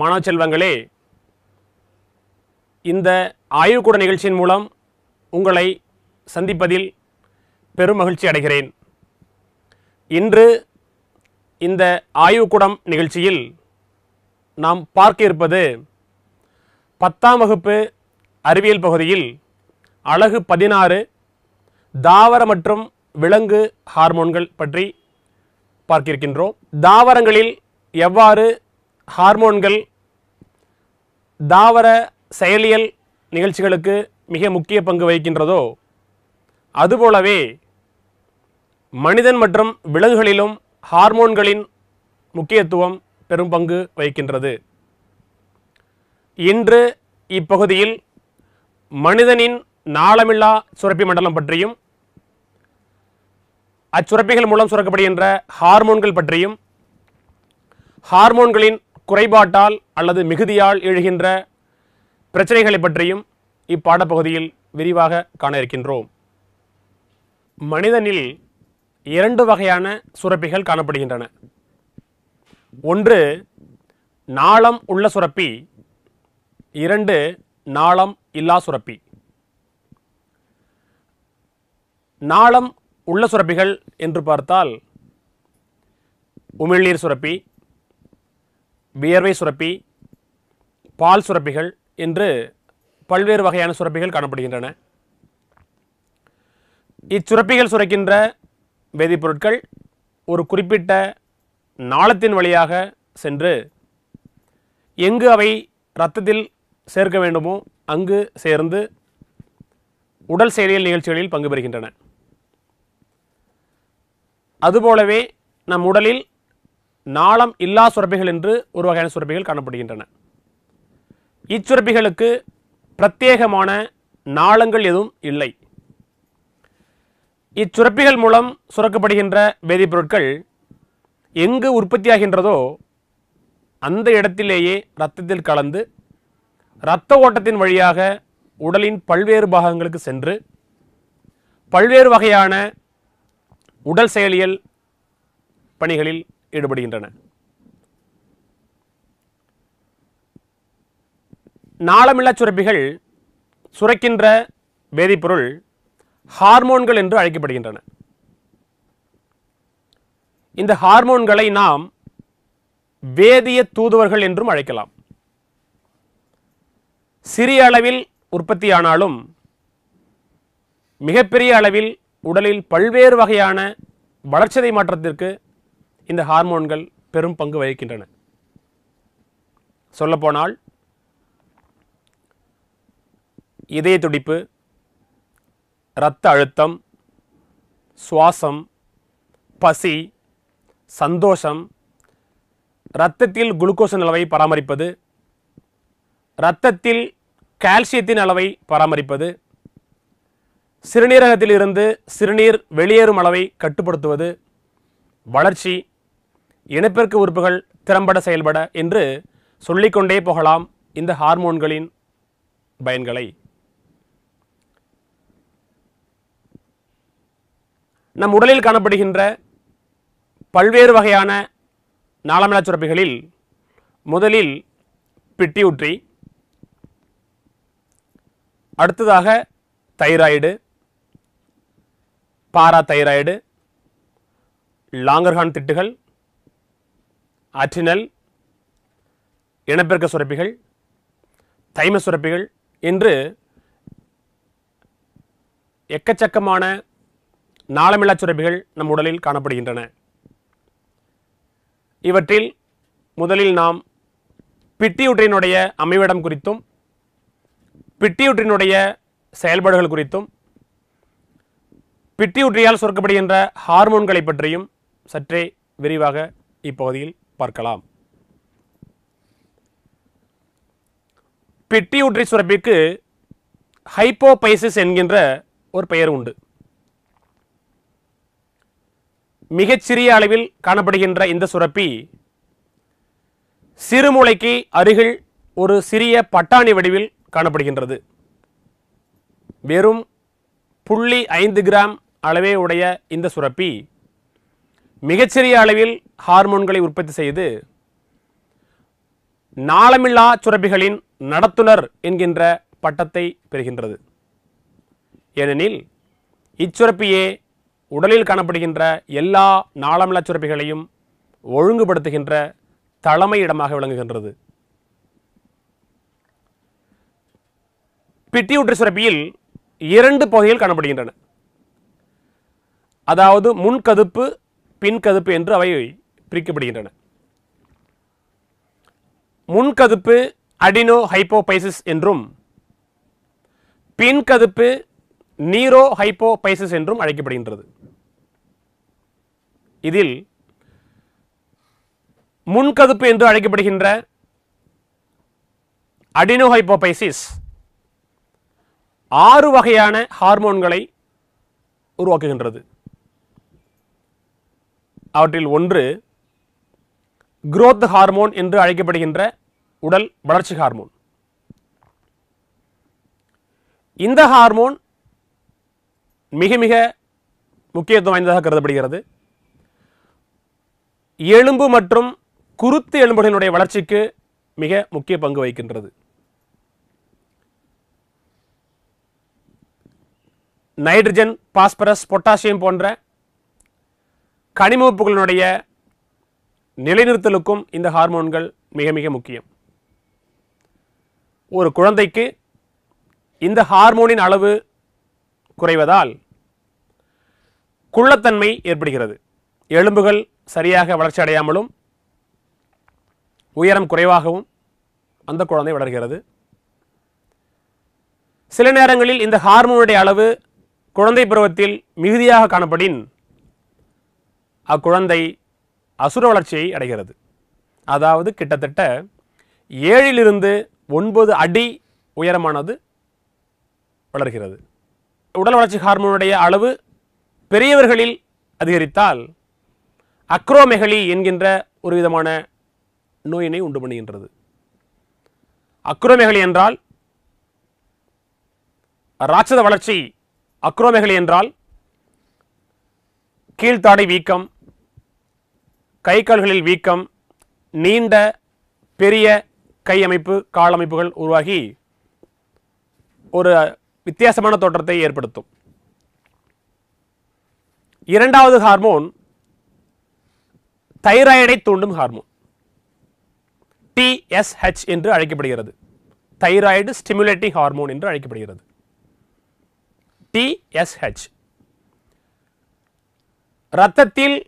மாணவ இந்த ஆய்வுக்கூட நிகழ்ச்சியின் மூலம் உங்களை சந்திப்பதில் பெரும் மகிழ்ச்சி அடைகிறேன் இன்று இந்த ஆய்வுக்கூடம் நிகழ்ச்சியில் நாம் பார்க்க இருப்பது பத்தாம் வகுப்பு அறிவியல் பகுதியில் அழகு பதினாறு தாவர மற்றும் விலங்கு ஹார்மோன்கள் பற்றி பார்க்கிருக்கின்றோம் தாவரங்களில் எவ்வாறு ஹார்மோன்கள் தாவர செயலியல் நிகழ்ச்சிகளுக்கு மிக முக்கிய பங்கு வகிக்கின்றதோ அதுபோலவே மனிதன் மற்றும் விலங்குகளிலும் ஹார்மோன்களின் முக்கியத்துவம் பெரும் பங்கு வகிக்கின்றது இன்று இப்பகுதியில் மனிதனின் நாளமில்லா சுரப்பி மண்டலம் பற்றியும் அச்சுரப்பிகள் மூலம் சுரக்கப்படுகின்ற ஹார்மோன்கள் பற்றியும் ஹார்மோன்களின் குறைபாட்டால் அல்லது மிகுதியால் எழுகின்ற பிரச்சனைகளை பற்றியும் இப்பாடப்பகுதியில் விரிவாக காண இருக்கின்றோம் மனிதனில் இரண்டு வகையான சுரப்பிகள் காணப்படுகின்றன ஒன்று நாளம் உள்ள சுரப்பி இரண்டு நாளம் இல்லா சுரப்பி நாளம் உள்ள சுரப்பிகள் என்று பார்த்தால் உமிழ்நீர் சுரப்பி வியர்வை சுரப்பி பால் சுரப்பிகள் என்று பல்வேறு வகையான சுரப்பிகள் காணப்படுகின்றன இச்சுரப்பிகள் சுரக்கின்ற வேதிப்பொருட்கள் ஒரு குறிப்பிட்ட நாளத்தின் வழியாக சென்று எங்கு அவை இரத்தத்தில் சேர்க்க வேண்டுமோ அங்கு சேர்ந்து உடல் செயலியல் நிகழ்ச்சிகளில் பங்கு பெறுகின்றன அதுபோலவே நம் உடலில் நாளம் இல்லா சுரப்பிகள் என்று ஒரு வகையான சுரப்பிகள் காணப்படுகின்றன இச்சுரப்பிகளுக்கு பிரத்யேகமான நாளங்கள் எதுவும் இல்லை இச்சுரப்பிகள் மூலம் சுரக்கப்படுகின்ற வேதிப்பொருட்கள் எங்கு உற்பத்தியாகின்றதோ அந்த இடத்திலேயே இரத்தத்தில் கலந்து இரத்த ஓட்டத்தின் வழியாக உடலின் பல்வேறு பாகங்களுக்கு சென்று பல்வேறு வகையான உடல் செயலியல் பணிகளில் ஈடுபடுகின்றன நாளமில்லா சுரப்பிகள் சுரக்கின்ற வேதிப்பொருள் ஹார்மோன்கள் என்று அழைக்கப்படுகின்றன இந்த ஹார்மோன்களை நாம் வேதிய தூதுவர்கள் என்றும் அழைக்கலாம் சிறிய அளவில் உற்பத்தியானாலும் மிகப்பெரிய அளவில் உடலில் பல்வேறு வகையான வளர்ச்சிதை மாற்றத்திற்கு இந்த ஹார்மோன்கள் பெரும் பங்கு வகிக்கின்றன சொல்லப்போனால் இதய துடிப்பு இரத்த அழுத்தம் சுவாசம் பசி சந்தோஷம் இரத்தத்தில் குளுக்கோஸின் அளவை பராமரிப்பது இரத்தத்தில் கால்சியத்தின் அளவை பராமரிப்பது சிறுநீரகத்தில் இருந்து சிறுநீர் வெளியேறும் அளவை கட்டுப்படுத்துவது வளர்ச்சி இனப்பெருக்க உறுப்புகள் திறம்பட செயல்பட என்று சொல்லிக்கொண்டே போகலாம் இந்த ஹார்மோன்களின் பயன்களை நம் உடலில் காணப்படுகின்ற பல்வேறு வகையான நாளமிலா சுரப்பிகளில் முதலில் பிட்டியூற்றி அடுத்ததாக தைராய்டு பாரா தைராய்டு லாங்கர்ஹான் திட்டுகள் ஆற்றினல் இனப்பெருக்க சுரப்பிகள் தைம சுரப்பிகள் என்று எக்கச்சக்கமான நாளமில்லா சுரப்பிகள் நம் உடலில் காணப்படுகின்றன இவற்றில் முதலில் நாம் பிட்டியுற்றினுடைய அமைவிடம் குறித்தும் பிட்டியூற்றினுடைய செயல்பாடுகள் குறித்தும் பிட்டியூற்றியால் சுரக்கப்படுகின்ற ஹார்மோன்களை பற்றியும் சற்றே விரிவாக இப்பகுதியில் பார்க்கலாம் பிட்டியூட்ரி சுரப்பிக்கு ஹைப்போபைசிஸ் என்கின்ற ஒரு பெயர் உண்டு மிகச்சிறிய அளவில் காணப்படுகின்ற இந்த சுரப்பி சிறுமூளைக்கு அருகில் ஒரு சிறிய பட்டாணி வடிவில் காணப்படுகின்றது வெறும் புள்ளி ஐந்து கிராம் அளவே உடைய இந்த சுரப்பி மிகச்சிறிய அளவில் ஹார்மோன்களை உற்பத்தி செய்து நாளமில்லா சுரப்பிகளின் நடத்துனர் என்கின்ற பட்டத்தை பெறுகின்றது ஏனெனில் இச்சுரப்பியே உடலில் காணப்படுகின்ற எல்லா நாளமில்லா சுரப்பிகளையும் ஒழுங்குபடுத்துகின்ற தலைமை இடமாக விளங்குகின்றது பிட்டியூற்று சுரப்பியில் இரண்டு பகுதிகள் காணப்படுகின்றன அதாவது முன்கதுப்பு பின்கதுப்பு என்று அவை பிரிக்கப்படுகின்றன முன்கதுப்பு அடினோ ஹைப்போபைசிஸ் என்றும் பின்கதுப்பு நீரோ ஹைப்போபைசிஸ் என்றும் அழைக்கப்படுகின்றது இதில் முன்கதுப்பு என்று அழைக்கப்படுகின்ற அடினோஹைப்போபைசிஸ் ஆறு வகையான ஹார்மோன்களை உருவாக்குகின்றது அவற்றில் ஒன்று குரோத் ஹார்மோன் என்று அழைக்கப்படுகின்ற உடல் வளர்ச்சி ஹார்மோன் இந்த ஹார்மோன் மிக மிக முக்கியத்துவம் வாய்ந்ததாக கருதப்படுகிறது எலும்பு மற்றும் குருத்து எலும்புகளினுடைய வளர்ச்சிக்கு மிக முக்கிய பங்கு வகிக்கின்றது நைட்ரஜன் பாஸ்பரஸ் பொட்டாசியம் போன்ற கனிம உப்புகளினுடைய நிலைநிறுத்தலுக்கும் இந்த ஹார்மோன்கள் மிக மிக முக்கியம் ஒரு குழந்தைக்கு இந்த ஹார்மோனின் அளவு குறைவதால் குள்ளத்தன்மை ஏற்படுகிறது எலும்புகள் சரியாக வளர்ச்சி அடையாமலும் உயரம் குறைவாகவும் அந்த குழந்தை வளர்கிறது சில நேரங்களில் இந்த ஹார்மோனுடைய அளவு குழந்தை பருவத்தில் மிகுதியாக காணப்படின் அக்குழந்தை அசுர வளர்ச்சியை அடைகிறது அதாவது கிட்டத்தட்ட ஏழிலிருந்து ஒன்பது அடி உயரமானது வளர்கிறது உடல் வளர்ச்சி ஹார்மோனுடைய அளவு பெரியவர்களில் அதிகரித்தால் அக்ரோமெகலி என்கின்ற ஒரு விதமான நோயினை உண்டு பண்ணுகின்றது அக்ரோமெகலி என்றால் ராட்சத வளர்ச்சி அக்ரோமெகலி என்றால் கீழ்த்தாடை வீக்கம் கை கால்களில் வீக்கம் நீண்ட பெரிய கை அமைப்பு காலமைப்புகள் உருவாகி ஒரு வித்தியாசமான தோற்றத்தை ஏற்படுத்தும் இரண்டாவது ஹார்மோன் தைராய்டை தூண்டும் ஹார்மோன் டிஎஸ்ஹெச் என்று அழைக்கப்படுகிறது தைராய்டு ஸ்டிமுலேட்டிங் ஹார்மோன் என்று அழைக்கப்படுகிறது டிஎஸ்ஹெச் ரத்தத்தில்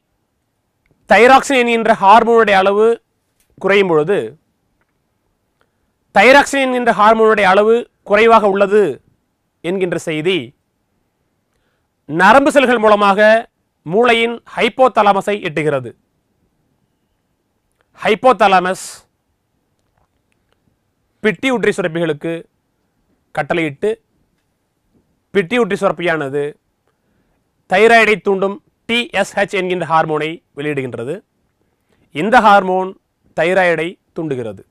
தைராக்சின் என்கின்ற ஹார்மோனுடைய அளவு குறையும் பொழுது தைராக்சின் என்கின்ற ஹார்மோனுடைய அளவு குறைவாக உள்ளது என்கின்ற செய்தி நரம்பு செல்கள் மூலமாக மூளையின் ஹைப்போதலாமஸை எட்டுகிறது ஹைப்போதலாமஸ் பிட்டி உற்றி சுரப்பிகளுக்கு கட்டளையிட்டு பிட்டி உற்றி சுரப்பியானது தைராய்டை தூண்டும் TSH என்கின்ற ஹார்மோனை வெளியிடுகின்றது இந்த ஹார்மோன் தைராய்டை தூண்டுகிறது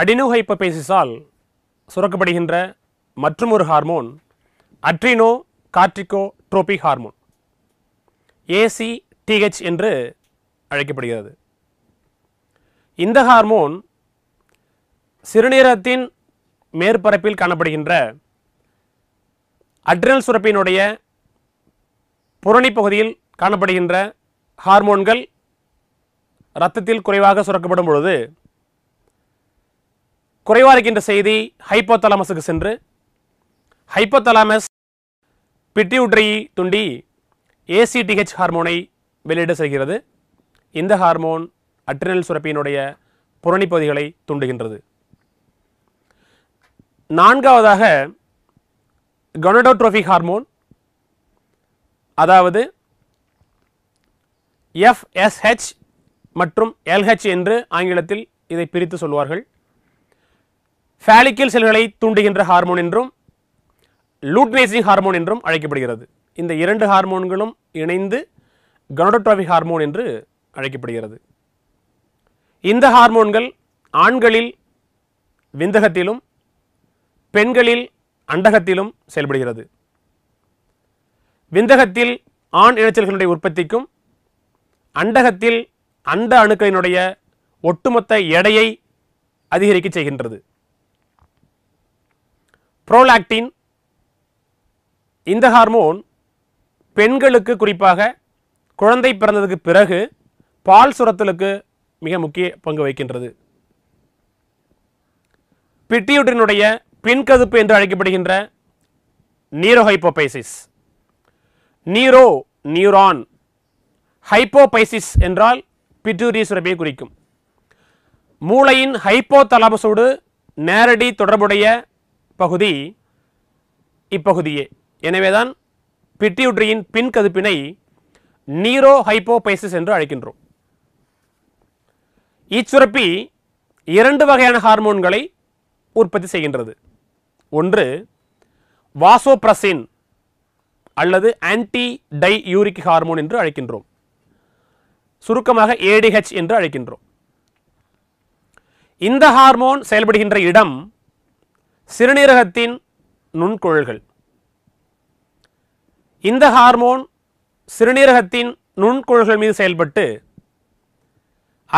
அடினோ ஹைப்பபேசிஸால் சுரக்கப்படுகின்ற மற்றும் ஒரு hormone adrenocorticotropic hormone A C T H என்று அழைக்கப்படுகிறது இந்த ஹார்மோன் சிறுநீரகத்தின் மேற்பரப்பில் காணப்படுகின்ற அட்ரினல் சுரப்பினுடைய புறணி பகுதியில் காணப்படுகின்ற ஹார்மோன்கள் இரத்தத்தில் குறைவாக சுரக்கப்படும் பொழுது குறைவாக இருக்கின்ற செய்தி ஹைப்போதலாமஸுக்கு சென்று ஹைப்போதலாமஸ் பிட்டியூட்ரி துண்டி ஏசிடிஹெச் ஹார்மோனை வெளியிட செய்கிறது இந்த ஹார்மோன் அட்ரினல் சுரப்பியினுடைய பகுதிகளை தூண்டுகின்றது நான்காவதாக கொனடோட்ரோஃபி ஹார்மோன் அதாவது FSH மற்றும் எல்ஹெச் என்று ஆங்கிலத்தில் இதை பிரித்து சொல்வார்கள் ஃபேலிக்கல் செல்களை தூண்டுகின்ற ஹார்மோன் என்றும் லூட்னேசிங் ஹார்மோன் என்றும் அழைக்கப்படுகிறது இந்த இரண்டு ஹார்மோன்களும் இணைந்து கனடோட்ராபிக் ஹார்மோன் என்று அழைக்கப்படுகிறது இந்த ஹார்மோன்கள் ஆண்களில் விந்தகத்திலும் பெண்களில் அண்டகத்திலும் செயல்படுகிறது விந்தகத்தில் ஆண் இனச்சல்களுடைய உற்பத்திக்கும் அண்டகத்தில் அண்ட அணுக்களினுடைய ஒட்டுமொத்த எடையை அதிகரிக்க செய்கின்றது புரோலாக்டின் இந்த ஹார்மோன் பெண்களுக்கு குறிப்பாக குழந்தை பிறந்ததுக்கு பிறகு பால் சுரத்தலுக்கு மிக முக்கிய பங்கு வகிக்கின்றது பிட்டியூட்டினுடைய பின்கதுப்பு என்று அழைக்கப்படுகின்ற நீரோஹைப்போபைசிஸ் நீரோ நியூரான் ஹைப்போபைசிஸ் என்றால் பிட்டூரி சுரப்பை குறிக்கும் மூளையின் ஹைப்போதலாமஸோடு நேரடி தொடர்புடைய பகுதி இப்பகுதியே எனவேதான் பின் கதுப்பினை நீரோ ஹைப்போபைசிஸ் என்று அழைக்கின்றோம் இச்சுரப்பி இரண்டு வகையான ஹார்மோன்களை உற்பத்தி செய்கின்றது ஒன்று வாசோப்ரசின் அல்லது ஆன்டி டை யூரிக் ஹார்மோன் என்று அழைக்கின்றோம் சுருக்கமாக ஏடிஹெச் என்று அழைக்கின்றோம் இந்த ஹார்மோன் செயல்படுகின்ற இடம் சிறுநீரகத்தின் நுண்குழல்கள் இந்த ஹார்மோன் சிறுநீரகத்தின் நுண்குழல்கள் மீது செயல்பட்டு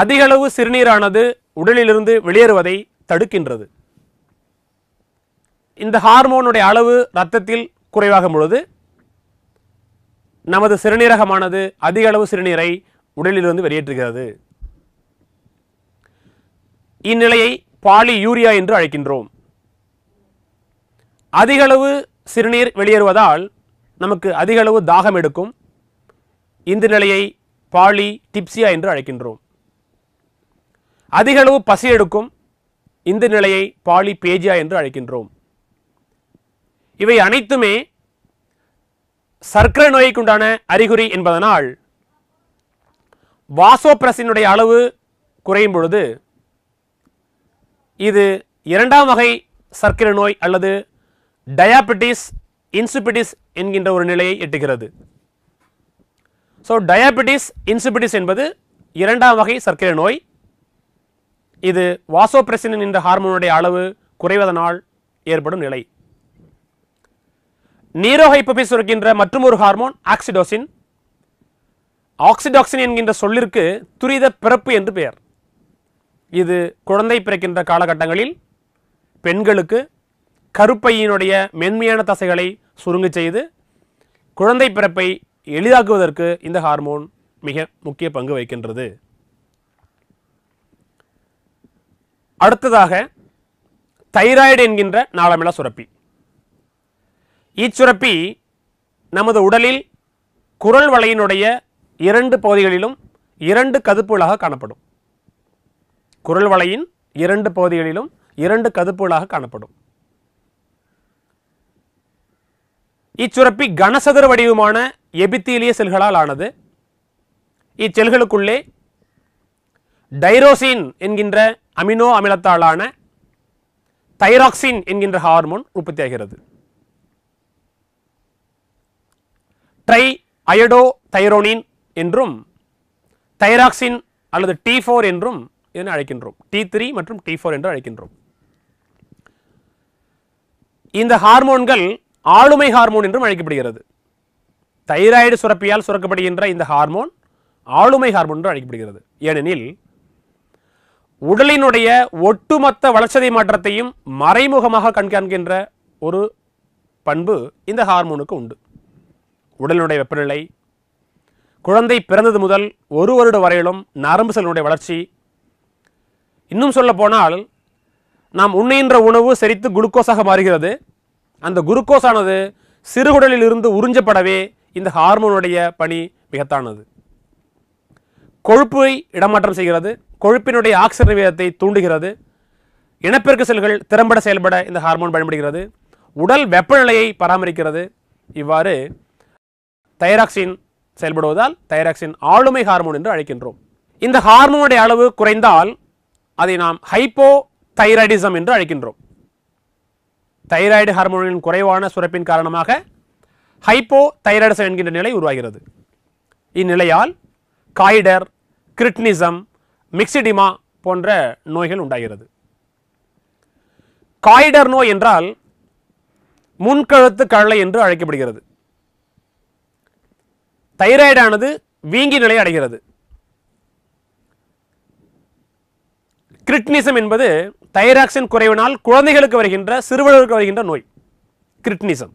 அதிகளவு சிறுநீரானது உடலிலிருந்து வெளியேறுவதை தடுக்கின்றது இந்த ஹார்மோனுடைய அளவு ரத்தத்தில் குறைவாகும் பொழுது நமது சிறுநீரகமானது அதிக அளவு சிறுநீரை உடலிலிருந்து வெளியேற்றுகிறது இந்நிலையை பாலி யூரியா என்று அழைக்கின்றோம் அதிகளவு சிறுநீர் வெளியேறுவதால் நமக்கு அதிகளவு தாகம் எடுக்கும் இந்த நிலையை பாலி டிப்சியா என்று அழைக்கின்றோம் அதிகளவு பசி எடுக்கும் இந்த நிலையை பாலி பேஜியா என்று அழைக்கின்றோம் இவை அனைத்துமே சர்க்கரை நோய்க்குண்டான அறிகுறி என்பதனால் வாசோப்ரசினுடைய அளவு குறையும் பொழுது இது இரண்டாம் வகை சர்க்கரை நோய் அல்லது டயாபெட்டிஸ் இன்சிபிட்டிஸ் என்கின்ற ஒரு நிலையை எட்டுகிறது ஸோ டயாபெட்டிஸ் இன்சிபிட்டிஸ் என்பது இரண்டாம் வகை சர்க்கரை நோய் இது வாசோப்ரெசின் என்ற ஹார்மோனுடைய அளவு குறைவதனால் ஏற்படும் நிலை நீரோஹைப்பபி சுரக்கின்ற மற்றும் ஒரு ஹார்மோன் ஆக்சிடோசின் ஆக்சிடோக்சின் என்கின்ற சொல்லிற்கு துரித பிறப்பு என்று பெயர் இது குழந்தை பிறக்கின்ற காலகட்டங்களில் பெண்களுக்கு கருப்பையினுடைய மென்மையான தசைகளை சுருங்க செய்து குழந்தை பிறப்பை எளிதாக்குவதற்கு இந்த ஹார்மோன் மிக முக்கிய பங்கு வகிக்கின்றது அடுத்ததாக தைராய்டு என்கின்ற நாளமிள சுரப்பி இச்சுரப்பி நமது உடலில் குரல் வலையினுடைய இரண்டு பகுதிகளிலும் இரண்டு கதுப்புகளாக காணப்படும் குரல் வலையின் இரண்டு பகுதிகளிலும் இரண்டு கதுப்புகளாக காணப்படும் இச்சுரப்பி கனசதுர வடிவமான எபித்தீலிய செல்களால் ஆனது இச்செல்களுக்குள்ளே டைரோசின் என்கின்ற அமினோ அமிலத்தாலான தைராக்சின் என்கின்ற ஹார்மோன் உற்பத்தியாகிறது ட்ரை அயடோ தைரோனின் என்றும் தைராக்சின் அல்லது டி ஃபோர் என்றும் இதனை அழைக்கின்றோம் டி த்ரீ மற்றும் டி ஃபோர் என்று அழைக்கின்றோம் இந்த ஹார்மோன்கள் ஆளுமை ஹார்மோன் என்றும் அழைக்கப்படுகிறது தைராய்டு சுரப்பியால் சுரக்கப்படுகின்ற இந்த ஹார்மோன் ஆளுமை ஹார்மோன் என்று அழைக்கப்படுகிறது ஏனெனில் உடலினுடைய ஒட்டுமொத்த வளர்ச்சதை மாற்றத்தையும் மறைமுகமாக கண்காணிக்கின்ற ஒரு பண்பு இந்த ஹார்மோனுக்கு உண்டு உடலுடைய வெப்பநிலை குழந்தை பிறந்தது முதல் ஒரு வருட வரையிலும் நரம்பு செல்லினுடைய வளர்ச்சி இன்னும் சொல்ல போனால் நாம் உண்ணுகின்ற உணவு செரித்து குளுக்கோஸாக மாறுகிறது அந்த குளுக்கோஸானது சிறுகுடலில் இருந்து உறிஞ்சப்படவே இந்த ஹார்மோனுடைய பணி மிகத்தானது கொழுப்பை இடமாற்றம் செய்கிறது கொழுப்பினுடைய ஆக்சிஜன் வீதத்தை தூண்டுகிறது இனப்பெருக்க செல்கள் திறம்பட செயல்பட இந்த ஹார்மோன் பயன்படுகிறது உடல் வெப்பநிலையை பராமரிக்கிறது இவ்வாறு தைராக்சின் செயல்படுவதால் தைராக்சின் ஆளுமை ஹார்மோன் என்று அழைக்கின்றோம் இந்த ஹார்மோனுடைய அளவு குறைந்தால் அதை நாம் ஹைப்போ தைராய்டிசம் என்று அழைக்கின்றோம் தைராய்டு ஹார்மோனின் குறைவான சுரப்பின் காரணமாக ஹைப்போ தைராய்டிசம் என்கின்ற நிலை உருவாகிறது இந்நிலையால் காய்டர் கிரிட்னிசம் மிக்சிடிமா போன்ற நோய்கள் உண்டாகிறது காய்டர் நோய் என்றால் முன்கழுத்து கழலை என்று அழைக்கப்படுகிறது தைராய்டானது வீங்கி நிலை அடைகிறது கிரிட்னிசம் என்பது தைராக்சின் குறைவினால் குழந்தைகளுக்கு வருகின்ற சிறுவர்களுக்கு வருகின்ற நோய் கிரிட்னிசம்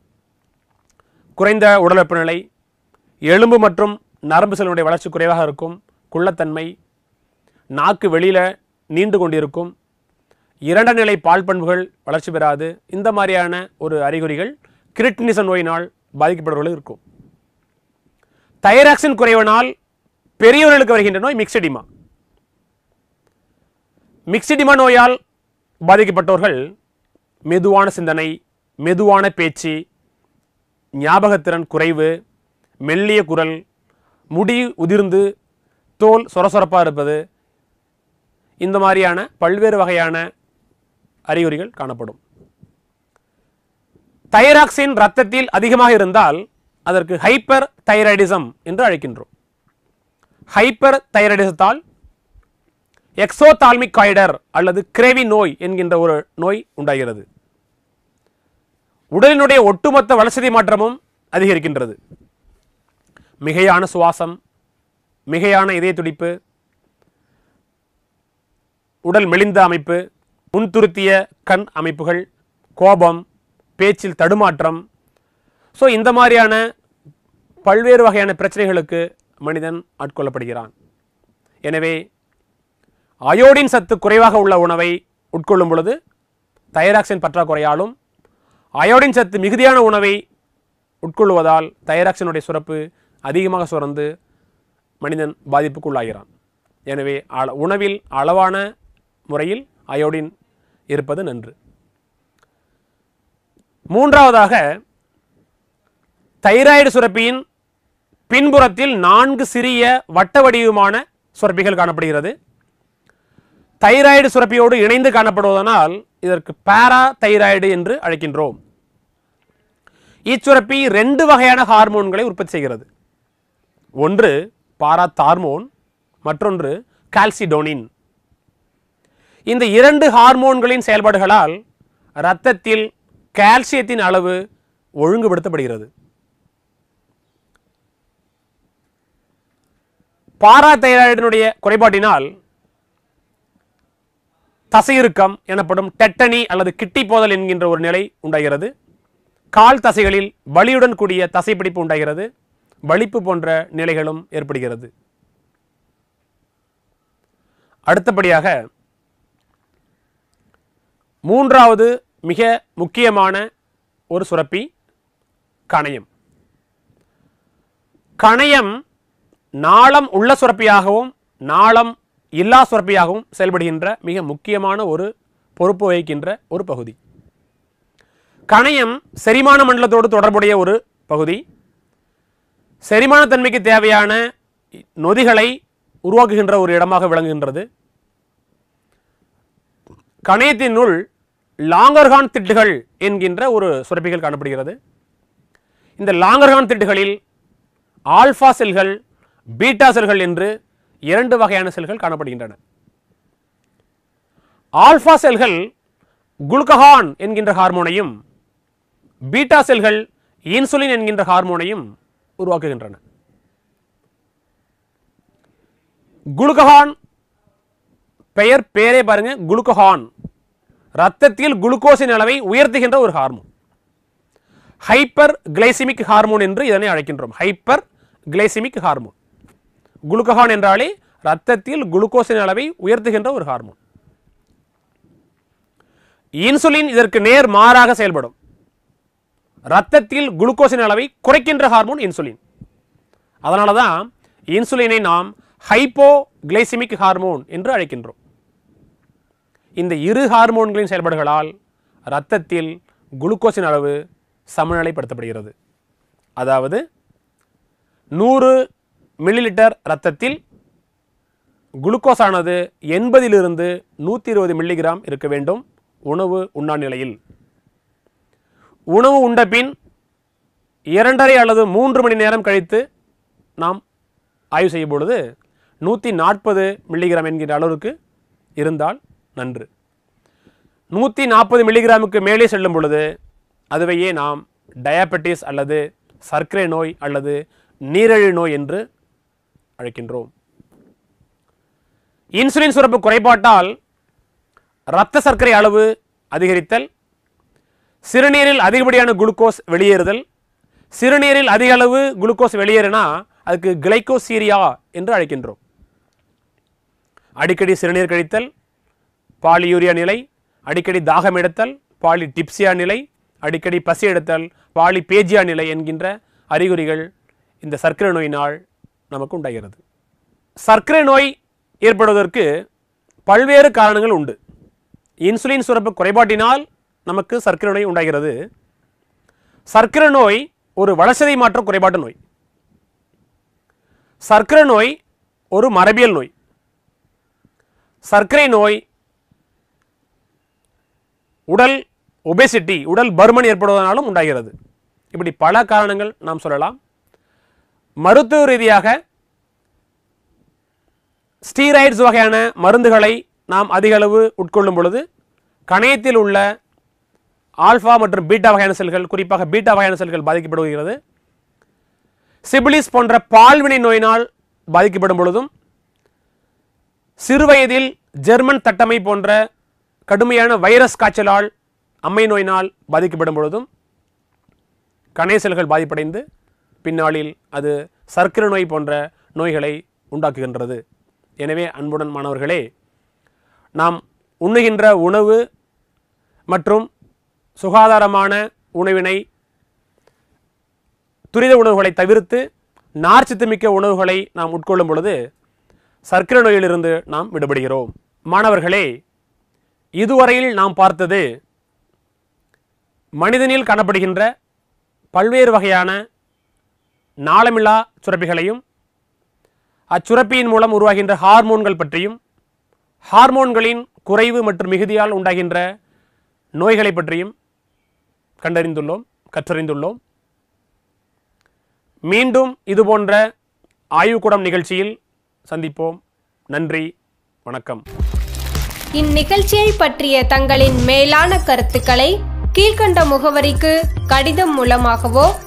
குறைந்த உடல் வெப்பநிலை எலும்பு மற்றும் நரம்பு செல்லுடைய வளர்ச்சி குறைவாக இருக்கும் குள்ளத்தன்மை நாக்கு வெளியில் நீண்டு கொண்டிருக்கும் இரண்ட நிலை பால் பண்புகள் வளர்ச்சி பெறாது இந்த மாதிரியான ஒரு அறிகுறிகள் கிரிட்னிசம் நோயினால் பாதிக்கப்படுபவர்கள் இருக்கும் தைராக்சின் குறைவனால் பெரியவர்களுக்கு வருகின்ற நோய் மிக்சடிமா மிக்சடிமா நோயால் பாதிக்கப்பட்டவர்கள் மெதுவான சிந்தனை மெதுவான பேச்சு ஞாபகத்திறன் குறைவு மெல்லிய குரல் முடி உதிர்ந்து தோல் சொரசொரப்பாக இருப்பது இந்த மாதிரியான பல்வேறு வகையான அறிகுறிகள் காணப்படும் தைராக்சின் ரத்தத்தில் அதிகமாக இருந்தால் அதற்கு ஹைப்பர் தைராய்டிசம் என்று அழைக்கின்றோம் ஹைப்பர் தைராய்டிசத்தால் எக்ஸோதால்மிக் காய்டர் அல்லது கிரேவி நோய் என்கின்ற ஒரு நோய் உண்டாகிறது உடலினுடைய ஒட்டுமொத்த வளர்ச்சி மாற்றமும் அதிகரிக்கின்றது மிகையான சுவாசம் மிகையான இதய துடிப்பு உடல் மெலிந்த அமைப்பு முன்துருத்திய கண் அமைப்புகள் கோபம் பேச்சில் தடுமாற்றம் ஸோ இந்த மாதிரியான பல்வேறு வகையான பிரச்சனைகளுக்கு மனிதன் ஆட்கொள்ளப்படுகிறான் எனவே அயோடின் சத்து குறைவாக உள்ள உணவை உட்கொள்ளும் பொழுது தைராக்சின் பற்றாக்குறையாலும் அயோடின் சத்து மிகுதியான உணவை உட்கொள்வதால் தைராக்சினுடைய சுரப்பு அதிகமாக சுரந்து மனிதன் பாதிப்புக்குள்ளாகிறான் எனவே அள உணவில் அளவான முறையில் அயோடின் இருப்பது நன்று மூன்றாவதாக தைராய்டு சுரப்பியின் பின்புறத்தில் நான்கு சிறிய வட்ட வடிவமான சுரப்பிகள் காணப்படுகிறது தைராய்டு சுரப்பியோடு இணைந்து காணப்படுவதனால் இதற்கு பாரா தைராய்டு என்று அழைக்கின்றோம் இச்சுரப்பி ரெண்டு வகையான ஹார்மோன்களை உற்பத்தி செய்கிறது ஒன்று பாரா தார்மோன் மற்றொன்று கால்சிடோனின் இந்த இரண்டு ஹார்மோன்களின் செயல்பாடுகளால் இரத்தத்தில் கால்சியத்தின் அளவு ஒழுங்குபடுத்தப்படுகிறது பாராதைராய்டினுடைய குறைபாட்டினால் தசையிறுக்கம் எனப்படும் டெட்டனி அல்லது கிட்டி போதல் என்கின்ற ஒரு நிலை உண்டாகிறது கால் தசைகளில் வலியுடன் கூடிய தசைப்பிடிப்பு உண்டாகிறது வலிப்பு போன்ற நிலைகளும் ஏற்படுகிறது அடுத்தபடியாக மூன்றாவது மிக முக்கியமான ஒரு சுரப்பி கணையம் கணையம் நாளம் உள்ள சுரப்பியாகவும் நாளம் இல்லா சுரப்பியாகவும் செயல்படுகின்ற மிக முக்கியமான ஒரு பொறுப்பு வகிக்கின்ற ஒரு பகுதி கணையம் செரிமான மண்டலத்தோடு தொடர்புடைய ஒரு பகுதி செரிமானத்தன்மைக்கு தேவையான நொதிகளை உருவாக்குகின்ற ஒரு இடமாக விளங்குகின்றது கணையத்தினுள் லாங்கர்ஹான் திட்டுகள் என்கின்ற ஒரு சுரப்பிகள் காணப்படுகிறது இந்த லாங்கர்ஹான் திட்டுகளில் ஆல்ஃபா செல்கள் பீட்டா செல்கள் என்று இரண்டு வகையான செல்கள் காணப்படுகின்றன ஆல்ஃபா செல்கள் குளுக்கஹான் என்கின்ற ஹார்மோனையும் பீட்டா செல்கள் இன்சுலின் என்கின்ற ஹார்மோனையும் உருவாக்குகின்றன குளுக்கஹான் பெயர் பேரே பாருங்க குளுக்கஹான் ரத்தத்தில் குளுக்கோஸின் அளவை உயர்த்துகின்ற ஒரு ஹார்மோன் ஹைப்பர் கிளைசிமிக் ஹார்மோன் என்று இதனை அழைக்கின்றோம் ஹைப்பர் கிளைசிமிக் ஹார்மோன் குளுக்கஹான் என்றாலே ரத்தத்தில் குளுக்கோஸின் அளவை உயர்த்துகின்ற ஒரு ஹார்மோன் இன்சுலின் இதற்கு நேர் மாறாக செயல்படும் ரத்தத்தில் குளுக்கோஸின் அளவை குறைக்கின்ற ஹார்மோன் இன்சுலின் அதனால தான் இன்சுலினை நாம் ஹைப்போகிளைசிமிக் ஹார்மோன் என்று அழைக்கின்றோம் இந்த இரு ஹார்மோன்களின் செயல்பாடுகளால் இரத்தத்தில் குளுக்கோஸின் அளவு சமநிலைப்படுத்தப்படுகிறது அதாவது நூறு மில்லிலிட்டர் ரத்தத்தில் குளுக்கோஸ் ஆனது எண்பதிலிருந்து நூற்றி இருபது மில்லிகிராம் இருக்க வேண்டும் உணவு உண்ணா நிலையில் உணவு உண்ட பின் இரண்டரை அல்லது மூன்று மணி நேரம் கழித்து நாம் ஆய்வு செய்யும் பொழுது நூற்றி நாற்பது மில்லிகிராம் என்கிற அளவிற்கு இருந்தால் நன்று நூற்றி நாற்பது மில்லிகிராமுக்கு மேலே செல்லும் பொழுது அதுவையே நாம் டயாபெட்டிஸ் அல்லது சர்க்கரை நோய் அல்லது நீரிழிவு நோய் என்று அழைக்கின்றோம் இன்சுலின் சுரப்பு குறைபாட்டால் இரத்த சர்க்கரை அளவு அதிகரித்தல் சிறுநீரில் அதிகப்படியான குளுக்கோஸ் வெளியேறுதல் சிறுநீரில் அதிக அளவு குளுக்கோஸ் வெளியேறினா அதுக்கு கிளைக்கோசீரியா என்று அழைக்கின்றோம் அடிக்கடி சிறுநீர் கழித்தல் பாலியூரியா நிலை அடிக்கடி தாகம் எடுத்தல் பாலி டிப்சியா நிலை அடிக்கடி பசி எடுத்தல் பாலி பேஜியா நிலை என்கின்ற அறிகுறிகள் இந்த சர்க்கரை நோயினால் நமக்கு உண்டாகிறது சர்க்கரை நோய் ஏற்படுவதற்கு பல்வேறு காரணங்கள் உண்டு இன்சுலின் சுரப்பு குறைபாட்டினால் நமக்கு சர்க்கரை நோய் உண்டாகிறது சர்க்கரை நோய் ஒரு வளர்ச்சதை மாற்ற குறைபாட்டு நோய் சர்க்கரை நோய் ஒரு மரபியல் நோய் சர்க்கரை நோய் உடல் ஒபேசிட்டி உடல் பருமன் ஏற்படுவதனாலும் உண்டாகிறது இப்படி பல காரணங்கள் நாம் சொல்லலாம் மருத்துவ ரீதியாக ஸ்டீராய்ட்ஸ் வகையான மருந்துகளை நாம் அதிகளவு உட்கொள்ளும் பொழுது கணையத்தில் உள்ள ஆல்ஃபா மற்றும் பீட்டா வகையான செல்கள் குறிப்பாக பீட்டா வகையான செல்கள் பாதிக்கப்படுகிறது சிபிலிஸ் போன்ற பால்வினை நோயினால் பாதிக்கப்படும் பொழுதும் சிறுவயதில் ஜெர்மன் தட்டமை போன்ற கடுமையான வைரஸ் காய்ச்சலால் அம்மை நோயினால் பாதிக்கப்படும் பொழுதும் கணைய செல்கள் பாதிப்படைந்து பின்னாளில் அது சர்க்கரை நோய் போன்ற நோய்களை உண்டாக்குகின்றது எனவே அன்புடன் மாணவர்களே நாம் உண்ணுகின்ற உணவு மற்றும் சுகாதாரமான உணவினை துரித உணவுகளை தவிர்த்து நார்ச்சத்துமிக்க உணவுகளை நாம் உட்கொள்ளும் பொழுது சர்க்கரை நோயிலிருந்து நாம் விடுபடுகிறோம் மாணவர்களே இதுவரையில் நாம் பார்த்தது மனிதனில் காணப்படுகின்ற பல்வேறு வகையான நாளமில்லா சுரப்பிகளையும் அச்சுரப்பியின் மூலம் உருவாகின்ற ஹார்மோன்கள் பற்றியும் ஹார்மோன்களின் குறைவு மற்றும் மிகுதியால் உண்டாகின்ற நோய்களை பற்றியும் கண்டறிந்துள்ளோம் கற்றறிந்துள்ளோம் மீண்டும் இதுபோன்ற ஆய்வுக்கூடம் நிகழ்ச்சியில் சந்திப்போம் நன்றி வணக்கம் இந்நிகழ்ச்சியை பற்றிய தங்களின் மேலான கருத்துக்களை கீழ்கண்ட முகவரிக்கு கடிதம் மூலமாகவோ